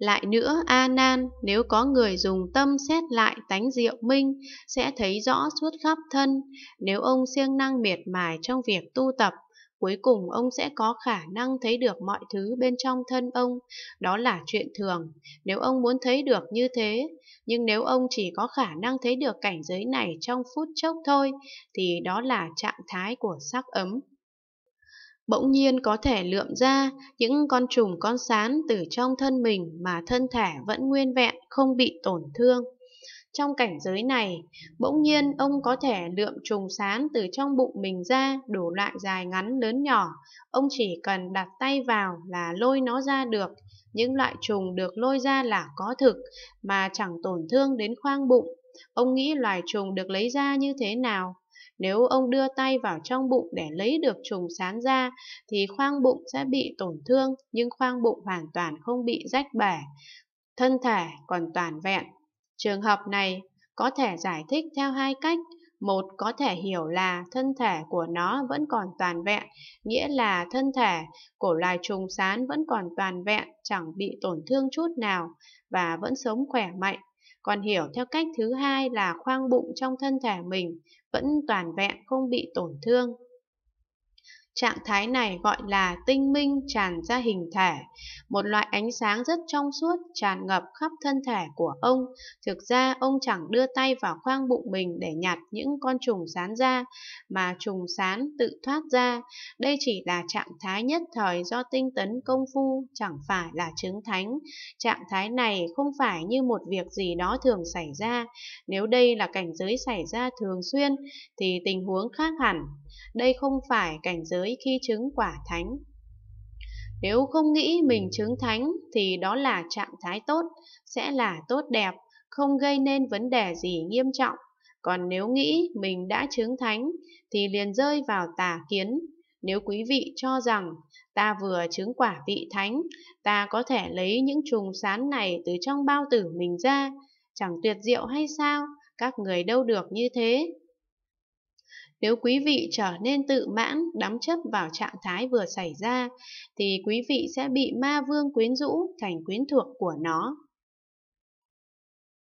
Lại nữa, A Nan, nếu có người dùng tâm xét lại tánh diệu minh, sẽ thấy rõ suốt khắp thân. Nếu ông siêng năng miệt mài trong việc tu tập, cuối cùng ông sẽ có khả năng thấy được mọi thứ bên trong thân ông. Đó là chuyện thường, nếu ông muốn thấy được như thế. Nhưng nếu ông chỉ có khả năng thấy được cảnh giới này trong phút chốc thôi, thì đó là trạng thái của sắc ấm bỗng nhiên có thể lượm ra những con trùng con sán từ trong thân mình mà thân thể vẫn nguyên vẹn, không bị tổn thương. Trong cảnh giới này, bỗng nhiên ông có thể lượm trùng sán từ trong bụng mình ra đủ loại dài ngắn lớn nhỏ, ông chỉ cần đặt tay vào là lôi nó ra được. Những loại trùng được lôi ra là có thực mà chẳng tổn thương đến khoang bụng. Ông nghĩ loài trùng được lấy ra như thế nào nếu ông đưa tay vào trong bụng để lấy được trùng sán ra thì khoang bụng sẽ bị tổn thương nhưng khoang bụng hoàn toàn không bị rách bể. Thân thể còn toàn vẹn. Trường hợp này có thể giải thích theo hai cách. Một có thể hiểu là thân thể của nó vẫn còn toàn vẹn, nghĩa là thân thể của loài trùng sán vẫn còn toàn vẹn, chẳng bị tổn thương chút nào và vẫn sống khỏe mạnh còn hiểu theo cách thứ hai là khoang bụng trong thân thể mình vẫn toàn vẹn không bị tổn thương Trạng thái này gọi là tinh minh tràn ra hình thể, một loại ánh sáng rất trong suốt tràn ngập khắp thân thể của ông. Thực ra ông chẳng đưa tay vào khoang bụng mình để nhặt những con trùng sán ra, mà trùng sán tự thoát ra. Đây chỉ là trạng thái nhất thời do tinh tấn công phu, chẳng phải là chứng thánh. Trạng thái này không phải như một việc gì đó thường xảy ra. Nếu đây là cảnh giới xảy ra thường xuyên, thì tình huống khác hẳn. Đây không phải cảnh giới khi chứng quả thánh. Nếu không nghĩ mình chứng thánh thì đó là trạng thái tốt, sẽ là tốt đẹp, không gây nên vấn đề gì nghiêm trọng. Còn nếu nghĩ mình đã chứng thánh thì liền rơi vào tà kiến. Nếu quý vị cho rằng ta vừa chứng quả vị thánh, ta có thể lấy những trùng sán này từ trong bao tử mình ra, chẳng tuyệt diệu hay sao, các người đâu được như thế. Nếu quý vị trở nên tự mãn, đắm chấp vào trạng thái vừa xảy ra, thì quý vị sẽ bị ma vương quyến rũ thành quyến thuộc của nó.